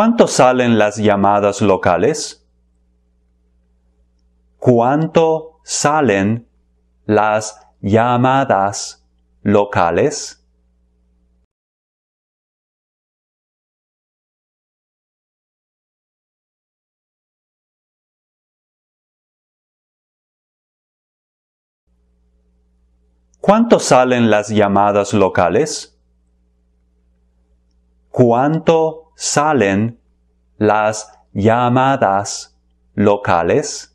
¿Cuánto salen las llamadas locales? ¿Cuánto salen las llamadas locales? ¿Cuánto salen las llamadas locales? ¿Cuánto salen las llamadas locales